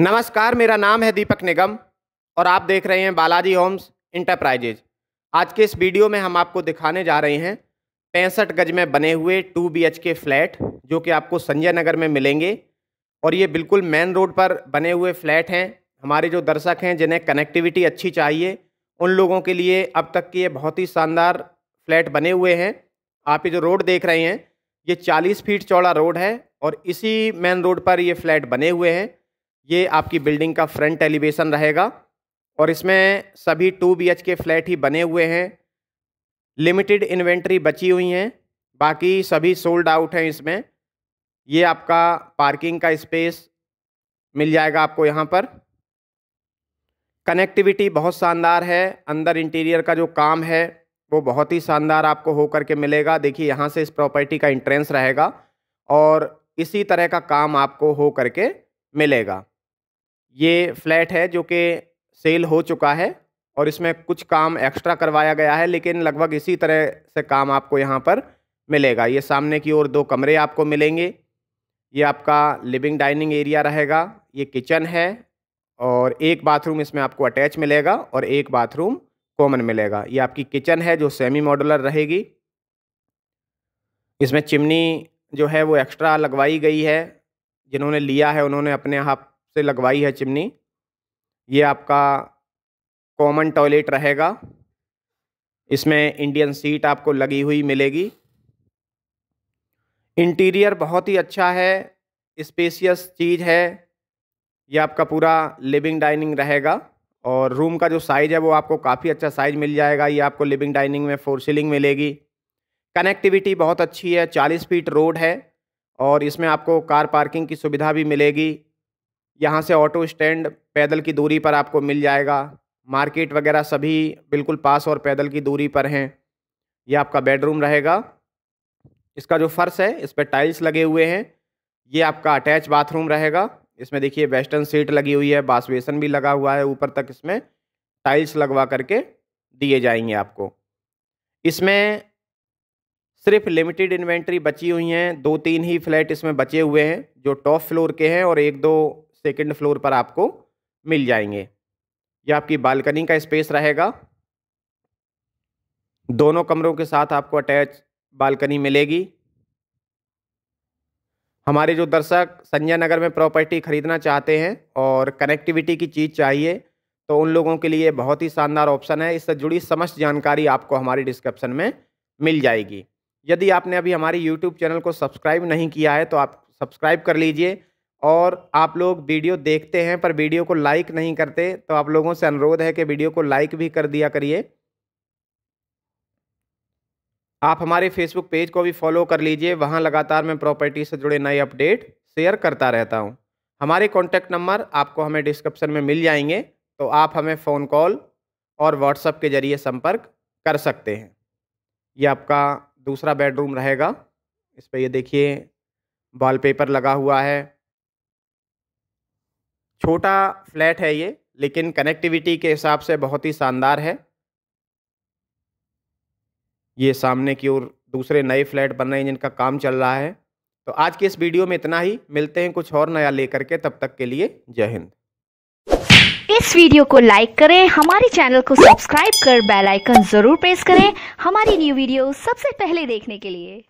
नमस्कार मेरा नाम है दीपक निगम और आप देख रहे हैं बालाजी होम्स इंटरप्राइजेज आज के इस वीडियो में हम आपको दिखाने जा रहे हैं पैंसठ गज में बने हुए टू बी के फ्लैट जो कि आपको संजय नगर में मिलेंगे और ये बिल्कुल मेन रोड पर बने हुए फ्लैट हैं हमारे जो दर्शक हैं जिन्हें कनेक्टिविटी अच्छी चाहिए उन लोगों के लिए अब तक के ये बहुत ही शानदार फ्लैट बने हुए हैं आप ये जो रोड देख रहे हैं ये 40 फीट चौड़ा रोड है और इसी मेन रोड पर ये फ्लैट बने हुए हैं ये आपकी बिल्डिंग का फ्रंट एलिवेशन रहेगा और इसमें सभी टू बी के फ्लैट ही बने हुए हैं लिमिटेड इन्वेंट्री बची हुई हैं बाकी सभी सोल्ड आउट हैं इसमें ये आपका पार्किंग का स्पेस मिल जाएगा आपको यहाँ पर कनेक्टिविटी बहुत शानदार है अंदर इंटीरियर का जो काम है वो बहुत ही शानदार आपको होकर के मिलेगा देखिए यहाँ से इस प्रॉपर्टी का इंट्रेंस रहेगा और इसी तरह का काम आपको हो करके मिलेगा ये फ्लैट है जो कि सेल हो चुका है और इसमें कुछ काम एक्स्ट्रा करवाया गया है लेकिन लगभग इसी तरह से काम आपको यहाँ पर मिलेगा ये सामने की ओर दो कमरे आपको मिलेंगे ये आपका लिविंग डाइनिंग एरिया रहेगा ये किचन है और एक बाथरूम इसमें आपको अटैच मिलेगा और एक बाथरूम कॉमन मिलेगा ये आपकी किचन है जो सेमी मॉडुलर रहेगी इसमें चिमनी जो है वो एक्स्ट्रा लगवाई गई है जिन्होंने लिया है उन्होंने अपने आप हाँ से लगवाई है चिमनी ये आपका कॉमन टॉयलेट रहेगा इसमें इंडियन सीट आपको लगी हुई मिलेगी इंटीरियर बहुत ही अच्छा है स्पेसियस चीज़ है ये आपका पूरा लिविंग डाइनिंग रहेगा और रूम का जो साइज़ है वो आपको काफ़ी अच्छा साइज़ मिल जाएगा ये आपको लिविंग डाइनिंग में फोर सीलिंग मिलेगी कनेक्टिविटी बहुत अच्छी है चालीस फीट रोड है और इसमें आपको कार पार्किंग की सुविधा भी मिलेगी यहाँ से ऑटो स्टैंड पैदल की दूरी पर आपको मिल जाएगा मार्केट वगैरह सभी बिल्कुल पास और पैदल की दूरी पर हैं ये आपका बेडरूम रहेगा इसका जो फ़र्श है इस पर टाइल्स लगे हुए हैं ये आपका अटैच बाथरूम रहेगा इसमें देखिए वेस्टर्न सीट लगी हुई है बासवेसन भी लगा हुआ है ऊपर तक इसमें टाइल्स लगवा करके दिए जाएंगे आपको इसमें सिर्फ लिमिटेड इन्वेंट्री बची हुई हैं दो तीन ही फ्लैट इसमें बचे हुए हैं जो टॉप फ्लोर के हैं और एक दो सेकेंड फ्लोर पर आपको मिल जाएंगे यह आपकी बालकनी का स्पेस रहेगा दोनों कमरों के साथ आपको अटैच बालकनी मिलेगी हमारे जो दर्शक संजय नगर में प्रॉपर्टी खरीदना चाहते हैं और कनेक्टिविटी की चीज़ चाहिए तो उन लोगों के लिए बहुत ही शानदार ऑप्शन है इससे जुड़ी समस्त जानकारी आपको हमारी डिस्क्रिप्शन में मिल जाएगी यदि आपने अभी हमारे यूट्यूब चैनल को सब्सक्राइब नहीं किया है तो आप सब्सक्राइब कर लीजिए और आप लोग वीडियो देखते हैं पर वीडियो को लाइक नहीं करते तो आप लोगों से अनुरोध है कि वीडियो को लाइक भी कर दिया करिए आप हमारे फेसबुक पेज को भी फॉलो कर लीजिए वहाँ लगातार मैं प्रॉपर्टी से जुड़े नए अपडेट शेयर करता रहता हूँ हमारे कॉन्टैक्ट नंबर आपको हमें डिस्क्रिप्शन में मिल जाएंगे तो आप हमें फ़ोन कॉल और व्हाट्सअप के ज़रिए संपर्क कर सकते हैं ये आपका दूसरा बेडरूम रहेगा इस पर ये देखिए वॉलपेपर लगा हुआ है छोटा फ्लैट है ये लेकिन कनेक्टिविटी के हिसाब से बहुत ही शानदार है ये सामने की ओर दूसरे नए फ्लैट बन रहे हैं जिनका काम चल रहा है तो आज के इस वीडियो में इतना ही मिलते हैं कुछ और नया लेकर के तब तक के लिए जय हिंद इस वीडियो को लाइक करें हमारे चैनल को सब्सक्राइब कर बेल आइकन जरूर प्रेस करें हमारी न्यू वीडियो सबसे पहले देखने के लिए